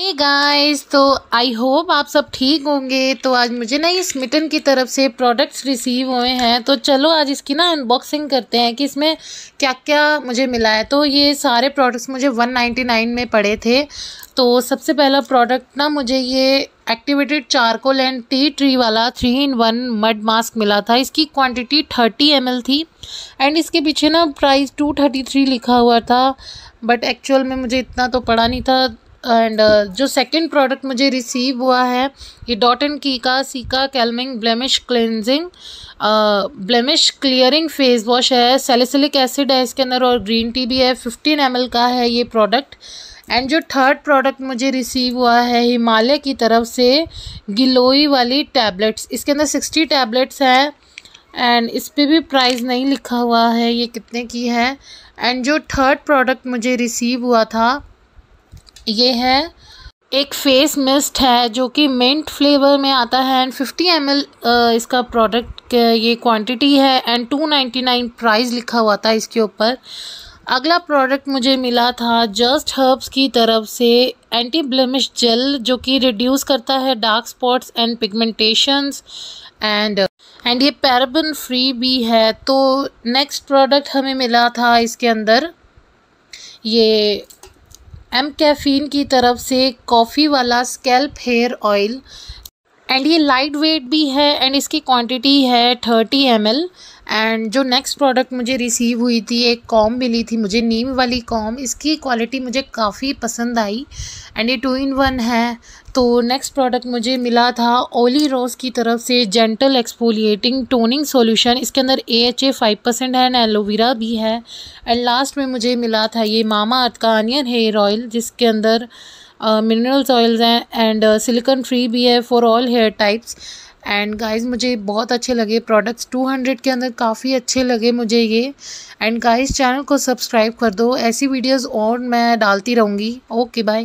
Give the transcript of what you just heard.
हे hey guys तो I hope आप सब ठीक होंगे तो आज मुझे ना इस मिटन की तरफ से प्रोडक्ट्स रिसीव हुए हैं तो चलो आज इसकी ना अनबॉक्सिंग करते हैं कि इसमें क्या क्या मुझे मिला है तो ये सारे प्रोडक्ट्स मुझे 199 में पड़े थे तो सबसे पहला प्रोडक्ट ना मुझे ये activated charcoal and tea tree वाला three in one mud mask मिला था इसकी क्वांटिटी थर्टी एम थी एंड इसके पीछे ना प्राइस टू थर्टी थ्री लिखा हुआ था बट एक्चुअल में मुझे इतना तो पड़ा नहीं था एंड uh, जो सेकंड प्रोडक्ट मुझे रिसीव हुआ है ये डॉट एंड की का cica calming blemish cleansing blemish clearing face wash है सेलिसिलिक एसिड है इसके अंदर और ग्रीन टी भी है फिफ्टीन एम का है ये प्रोडक्ट एंड जो थर्ड प्रोडक्ट मुझे रिसीव हुआ है हिमालय की तरफ से गिलोई वाली टैबलेट्स इसके अंदर सिक्सटी टैबलेट्स हैं एंड इस पर भी प्राइस नहीं लिखा हुआ है ये कितने की है एंड जो थर्ड प्रोडक्ट मुझे रिसीव हुआ था ये है एक फेस मिस्ट है जो कि मिंट फ्लेवर में आता है एंड फिफ्टी एम इसका प्रोडक्ट ये क्वांटिटी है and two ninety nine price लिखा हुआ था इसके ऊपर अगला प्रोडक्ट मुझे मिला था जस्ट हर्ब्स की तरफ से एंटी ब्लमिश जेल जो कि रिड्यूस करता है dark spots and pigmentations and and ये पैराबन फ्री भी है तो नेक्स्ट प्रोडक्ट हमें मिला था इसके अंदर ये एम कैफ़ीन की तरफ से कॉफ़ी वाला स्कैल्प हेयर ऑयल एंड ये लाइट वेट भी है एंड इसकी क्वांटिटी है थर्टी एम एंड जो नेक्स्ट प्रोडक्ट मुझे रिसीव हुई थी एक कॉम मिली थी मुझे नीम वाली कॉम इसकी क्वालिटी मुझे काफ़ी पसंद आई एंड ये टू इन वन है तो नेक्स्ट प्रोडक्ट मुझे मिला था ओली रोज़ की तरफ से जेंटल एक्सपोलिएटिंग टोनिंग सॉल्यूशन इसके अंदर A H A five percent है एंड एलोवेरा भी है एंड लास्ट में मुझे मिला था ये मामा अर्थ का अनियन हेयर ऑयल जिसके अंदर मिनरल्स uh, ऑयल्स हैं एंड सिलिकॉन फ्री भी है for all hair types and guys मुझे बहुत अच्छे लगे प्रोडक्ट्स 200 के अंदर काफ़ी अच्छे लगे मुझे ये एंड गाइस चैनल को सब्सक्राइब कर दो ऐसी वीडियोस और मैं डालती रहूँगी ओके बाय